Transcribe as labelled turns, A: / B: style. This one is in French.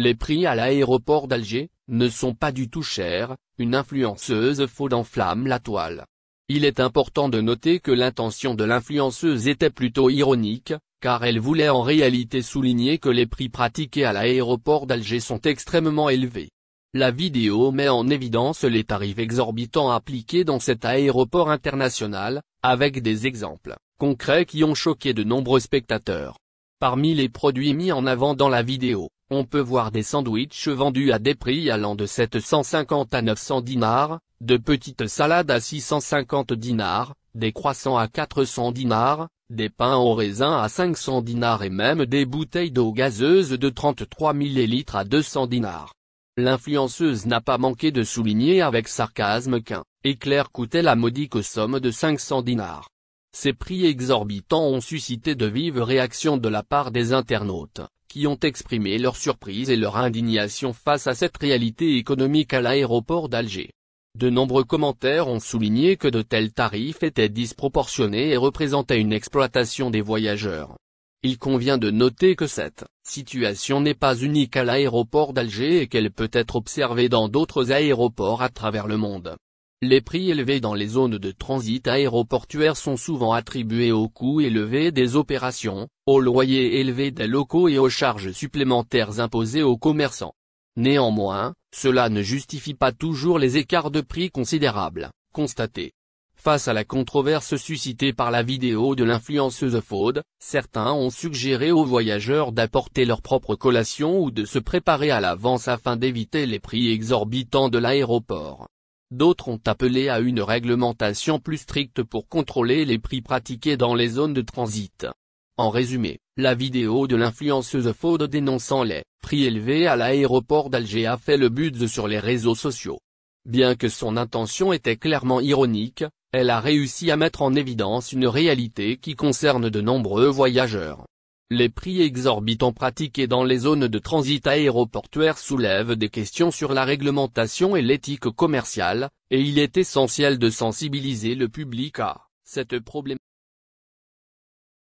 A: Les prix à l'aéroport d'Alger, ne sont pas du tout chers, une influenceuse en enflamme la toile. Il est important de noter que l'intention de l'influenceuse était plutôt ironique, car elle voulait en réalité souligner que les prix pratiqués à l'aéroport d'Alger sont extrêmement élevés. La vidéo met en évidence les tarifs exorbitants appliqués dans cet aéroport international, avec des exemples concrets qui ont choqué de nombreux spectateurs. Parmi les produits mis en avant dans la vidéo, on peut voir des sandwichs vendus à des prix allant de 750 à 900 dinars, de petites salades à 650 dinars, des croissants à 400 dinars, des pains au raisin à 500 dinars et même des bouteilles d'eau gazeuse de 33 ml à 200 dinars. L'influenceuse n'a pas manqué de souligner avec sarcasme qu'un éclair coûtait la modique somme de 500 dinars. Ces prix exorbitants ont suscité de vives réactions de la part des internautes, qui ont exprimé leur surprise et leur indignation face à cette réalité économique à l'aéroport d'Alger. De nombreux commentaires ont souligné que de tels tarifs étaient disproportionnés et représentaient une exploitation des voyageurs. Il convient de noter que cette situation n'est pas unique à l'aéroport d'Alger et qu'elle peut être observée dans d'autres aéroports à travers le monde. Les prix élevés dans les zones de transit aéroportuaires sont souvent attribués aux coûts élevés des opérations, aux loyers élevés des locaux et aux charges supplémentaires imposées aux commerçants. Néanmoins, cela ne justifie pas toujours les écarts de prix considérables, constatés. Face à la controverse suscitée par la vidéo de l'influenceuse Faude, certains ont suggéré aux voyageurs d'apporter leur propre collation ou de se préparer à l'avance afin d'éviter les prix exorbitants de l'aéroport. D'autres ont appelé à une réglementation plus stricte pour contrôler les prix pratiqués dans les zones de transit. En résumé, la vidéo de l'influenceuse Faude dénonçant les prix élevés à l'aéroport d'Alger a fait le buzz sur les réseaux sociaux. Bien que son intention était clairement ironique, elle a réussi à mettre en évidence une réalité qui concerne de nombreux voyageurs. Les prix exorbitants pratiqués dans les zones de transit aéroportuaires soulèvent des questions sur la réglementation et l'éthique commerciale, et il est essentiel de sensibiliser le public à cette problématique.